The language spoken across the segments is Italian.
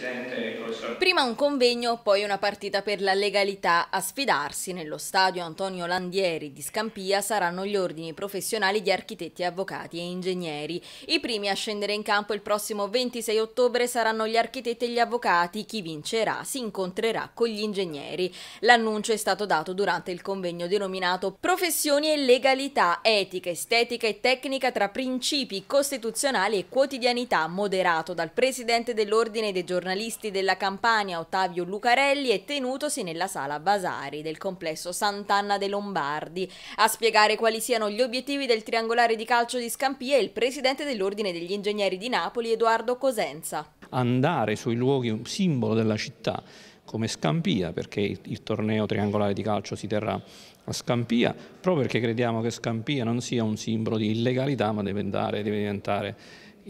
Presidente, professor. Prima un convegno, poi una partita per la legalità. A sfidarsi nello stadio Antonio Landieri di Scampia saranno gli ordini professionali di architetti, avvocati e ingegneri. I primi a scendere in campo il prossimo 26 ottobre saranno gli architetti e gli avvocati. Chi vincerà si incontrerà con gli ingegneri. L'annuncio è stato dato durante il convegno denominato Professioni e legalità, etica, estetica e tecnica tra principi costituzionali e quotidianità, moderato dal Presidente dell'Ordine dei giornalisti giornalisti della Campania Ottavio Lucarelli è tenutosi nella sala Vasari del complesso Sant'Anna dei Lombardi. A spiegare quali siano gli obiettivi del triangolare di calcio di Scampia è il presidente dell'Ordine degli Ingegneri di Napoli Edoardo Cosenza. Andare sui luoghi un simbolo della città come Scampia, perché il, torneo triangolare di calcio si terrà a Scampia, proprio perché crediamo che Scampia non sia un simbolo di illegalità, ma deve, andare, deve diventare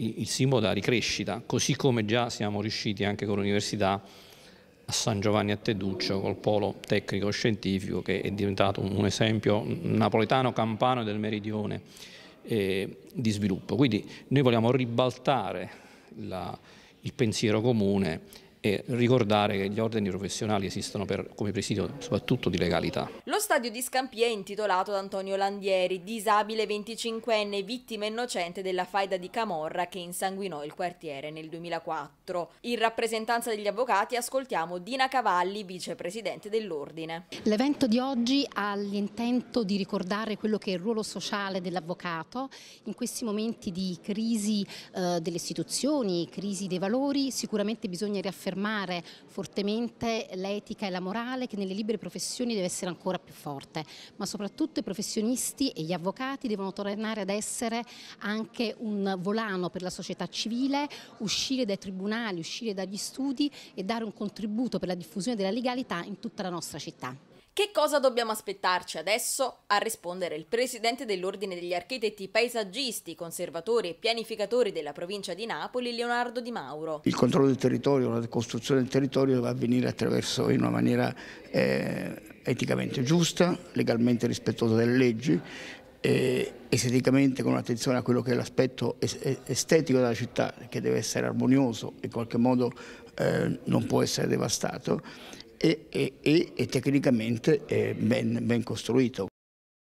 il simbolo della ricrescita, così come già siamo riusciti anche con l'università a San Giovanni a Teduccio col polo tecnico-scientifico che è diventato un esempio napoletano-campano del meridione eh, di sviluppo. Quindi noi vogliamo ribaltare la, il pensiero comune e ricordare che gli ordini professionali esistono per, come presidio soprattutto di legalità. Lo stadio di Scampia è intitolato ad Antonio Landieri, disabile 25enne, vittima innocente della faida di Camorra che insanguinò il quartiere nel 2004. In rappresentanza degli avvocati ascoltiamo Dina Cavalli, vicepresidente dell'ordine. L'evento di oggi ha l'intento di ricordare quello che è il ruolo sociale dell'avvocato in questi momenti di crisi eh, delle istituzioni, crisi dei valori, sicuramente bisogna riaffermare affermare fortemente l'etica e la morale che nelle libere professioni deve essere ancora più forte, ma soprattutto i professionisti e gli avvocati devono tornare ad essere anche un volano per la società civile, uscire dai tribunali, uscire dagli studi e dare un contributo per la diffusione della legalità in tutta la nostra città. Che cosa dobbiamo aspettarci adesso? A rispondere il presidente dell'Ordine degli Architetti Paesaggisti, Conservatori e Pianificatori della provincia di Napoli, Leonardo Di Mauro. Il controllo del territorio, la costruzione del territorio va a avvenire attraverso in una maniera eh, eticamente giusta, legalmente rispettosa delle leggi, eh, esteticamente con attenzione a quello che è l'aspetto estetico della città, che deve essere armonioso, e in qualche modo eh, non può essere devastato e, e, e tecnicamente ben, ben costruito.